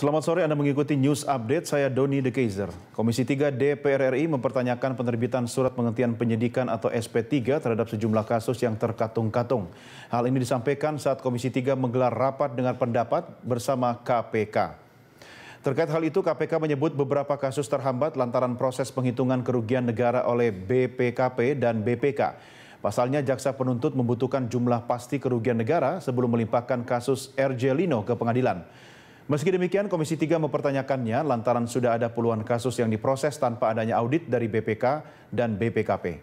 Selamat sore Anda mengikuti news update saya Doni De Kaiser. Komisi 3 DPR RI mempertanyakan penerbitan surat penghentian penyidikan atau SP3 terhadap sejumlah kasus yang terkatung-katung. Hal ini disampaikan saat Komisi 3 menggelar rapat dengan pendapat bersama KPK. Terkait hal itu KPK menyebut beberapa kasus terhambat lantaran proses penghitungan kerugian negara oleh BPKP dan BPK. Pasalnya jaksa penuntut membutuhkan jumlah pasti kerugian negara sebelum melimpahkan kasus Lino ke pengadilan. Meski demikian, Komisi 3 mempertanyakannya lantaran sudah ada puluhan kasus yang diproses tanpa adanya audit dari BPK dan BPKP.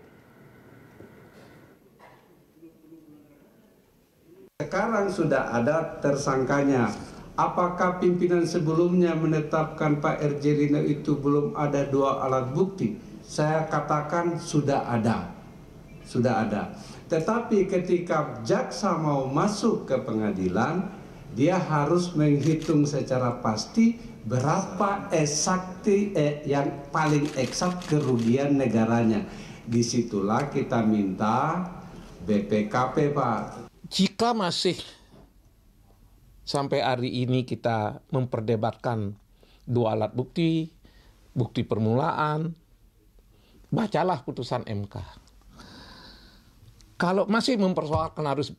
Sekarang sudah ada tersangkanya. Apakah pimpinan sebelumnya menetapkan Pak Erjelino itu belum ada dua alat bukti? Saya katakan sudah ada. Sudah ada. Tetapi ketika jaksa mau masuk ke pengadilan, dia harus menghitung secara pasti berapa eksakti eh, yang paling eksak kerugian negaranya. Disitulah kita minta BPKP Pak. Jika masih sampai hari ini kita memperdebatkan dua alat bukti, bukti permulaan, bacalah putusan MK. Kalau masih mempersoalkan harus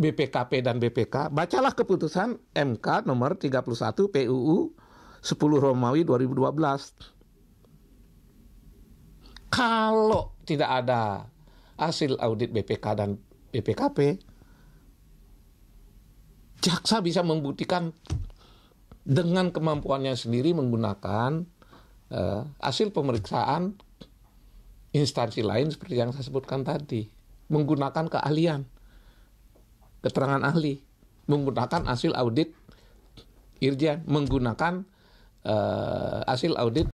BPKP dan BPK, bacalah keputusan MK nomor 31 PUU 10 Romawi 2012. Kalau tidak ada hasil audit BPK dan BPKP, jaksa bisa membuktikan dengan kemampuannya sendiri menggunakan uh, hasil pemeriksaan instansi lain seperti yang saya sebutkan tadi, menggunakan keahlian keterangan ahli, menggunakan hasil audit Irjen, menggunakan uh, hasil audit